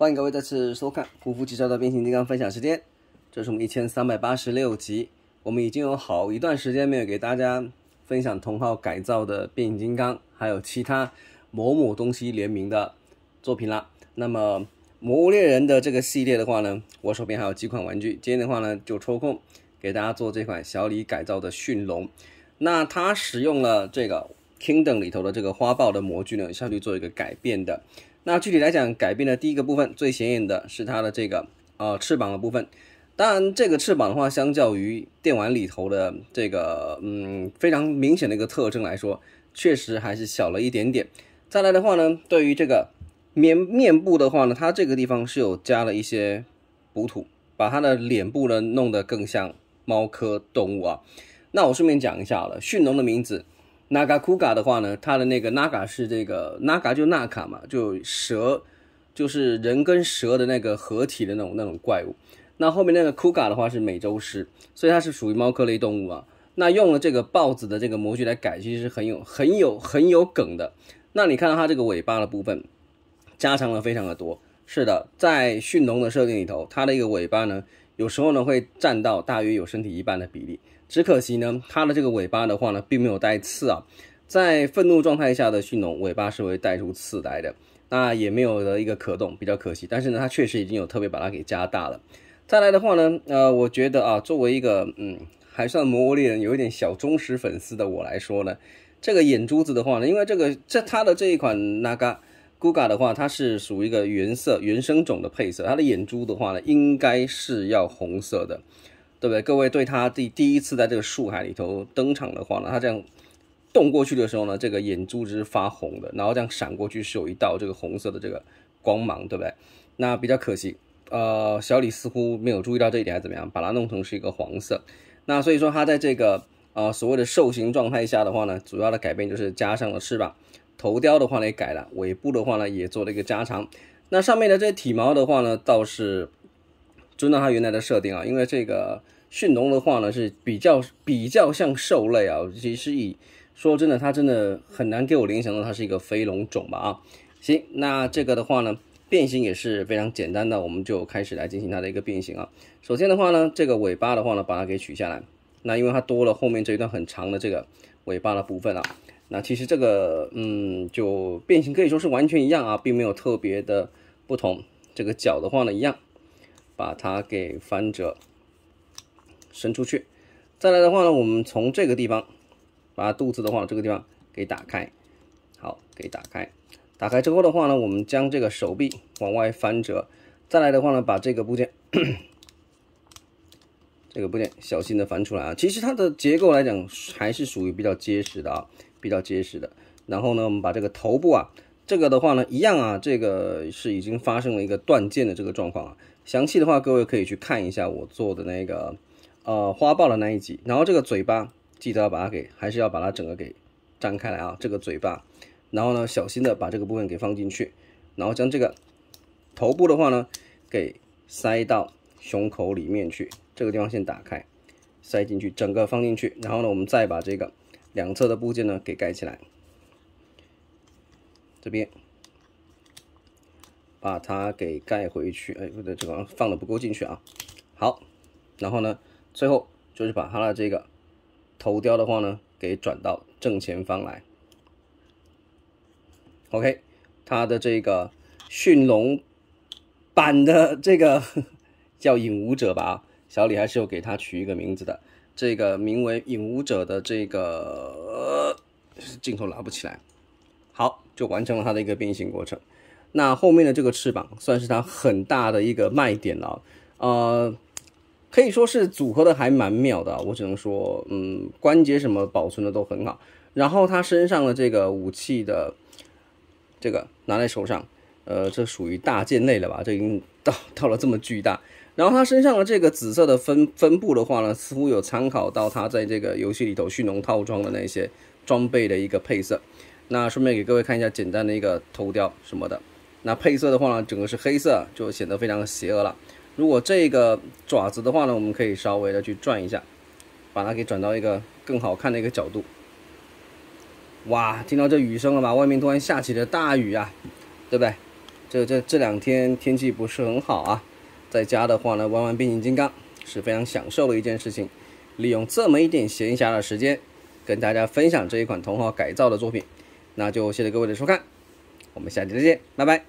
欢迎各位再次收看《胡夫汽车的变形金刚分享时间》，这是我们一千三百八十六集。我们已经有好一段时间没有给大家分享同号改造的变形金刚，还有其他某某东西联名的作品了。那么《魔物猎人》的这个系列的话呢，我手边还有几款玩具，今天的话呢就抽空给大家做这款小李改造的驯龙。那它使用了这个 Kingdom 里头的这个花豹的模具呢，下去做一个改变的。那具体来讲，改变的第一个部分最显眼的是它的这个呃翅膀的部分。当然，这个翅膀的话，相较于电玩里头的这个嗯非常明显的一个特征来说，确实还是小了一点点。再来的话呢，对于这个面面部的话呢，它这个地方是有加了一些补土，把它的脸部呢弄得更像猫科动物啊。那我顺便讲一下了，驯龙的名字。Naga Kuga 的话呢，它的那个 Naga 是这个 Naga 就纳卡嘛，就蛇，就是人跟蛇的那个合体的那种那种怪物。那后面那个 Kuga 的话是美洲狮，所以它是属于猫科类动物啊。那用了这个豹子的这个模具来改，其实很有很有很有梗的。那你看到它这个尾巴的部分，加长了非常的多。是的，在驯龙的设定里头，它的一个尾巴呢。有时候呢会占到大约有身体一半的比例，只可惜呢它的这个尾巴的话呢并没有带刺啊，在愤怒状态下的驯龙尾巴是会带出刺来的，那也没有了一个可动，比较可惜。但是呢它确实已经有特别把它给加大了。再来的话呢，呃，我觉得啊作为一个嗯还算魔物猎人有一点小忠实粉丝的我来说呢，这个眼珠子的话呢，因为这个这它的这一款那个。Guga 的话，它是属于一个原色原生种的配色，它的眼珠的话呢，应该是要红色的，对不对？各位对它第第一次在这个树海里头登场的话呢，它这样动过去的时候呢，这个眼珠是发红的，然后这样闪过去是有一道这个红色的这个光芒，对不对？那比较可惜，呃，小李似乎没有注意到这一点还怎么样，把它弄成是一个黄色。那所以说它在这个呃所谓的兽形状态下的话呢，主要的改变就是加上了翅膀。头雕的话呢也改了，尾部的话呢也做了一个加长，那上面的这些体毛的话呢倒是遵照它原来的设定啊，因为这个驯龙的话呢是比较比较像兽类啊，其实以说真的，它真的很难给我联想到它是一个飞龙种吧啊。行，那这个的话呢变形也是非常简单的，我们就开始来进行它的一个变形啊。首先的话呢，这个尾巴的话呢把它给取下来，那因为它多了后面这一段很长的这个尾巴的部分啊。那其实这个，嗯，就变形可以说是完全一样啊，并没有特别的不同。这个脚的话呢，一样，把它给翻折，伸出去。再来的话呢，我们从这个地方把肚子的话，这个地方给打开，好，给打开。打开之后的话呢，我们将这个手臂往外翻折。再来的话呢，把这个部件，这个部件小心的翻出来啊。其实它的结构来讲，还是属于比较结实的啊。比较结实的，然后呢，我们把这个头部啊，这个的话呢，一样啊，这个是已经发生了一个断件的这个状况啊。详细的话，各位可以去看一下我做的那个，呃，花豹的那一集。然后这个嘴巴，记得要把它给，还是要把它整个给张开来啊，这个嘴巴。然后呢，小心的把这个部分给放进去，然后将这个头部的话呢，给塞到胸口里面去。这个地方先打开，塞进去，整个放进去。然后呢，我们再把这个。两侧的部件呢，给盖起来。这边把它给盖回去。哎，不对，这个放的不够进去啊。好，然后呢，最后就是把它的这个头雕的话呢，给转到正前方来。OK，它的这个驯龙版的这个 叫引舞者吧？小李还是要给它取一个名字的。这个名为影舞者的这个镜头拿不起来，好，就完成了它的一个变形过程。那后面的这个翅膀算是它很大的一个卖点了，呃，可以说是组合的还蛮妙的。我只能说，嗯，关节什么保存的都很好。然后它身上的这个武器的这个拿在手上，呃，这属于大剑类了吧？这已经到到了这么巨大。然后它身上的这个紫色的分分布的话呢，似乎有参考到它在这个游戏里头驯龙套装的那些装备的一个配色。那顺便给各位看一下简单的一个头雕什么的。那配色的话呢，整个是黑色，就显得非常邪恶了。如果这个爪子的话呢，我们可以稍微的去转一下，把它给转到一个更好看的一个角度。哇，听到这雨声了吧？外面突然下起了大雨啊，对不对？这这这两天天气不是很好啊。在家的话呢，玩玩变形金刚是非常享受的一件事情。利用这么一点闲暇的时间，跟大家分享这一款同号改造的作品，那就谢谢各位的收看，我们下期再见，拜拜。